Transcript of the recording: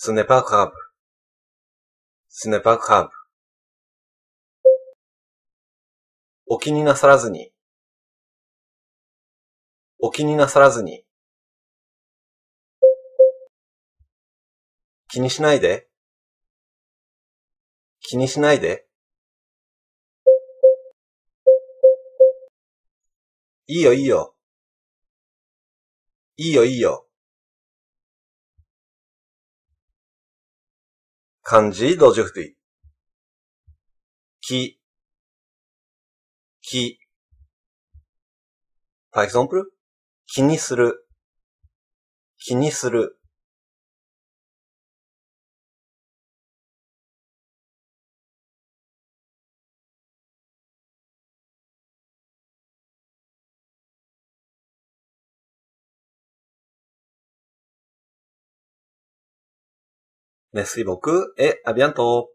Ce n'est pas grave. Ce n'est pas grave. お気になさらずに。お気になさらずに。気にしないで。気にしないで。いいよいいよ。いいよいいよ。漢字ドジュフティ。き、き。パイソンプル気にする、気にする。Merci beaucoup et à bientôt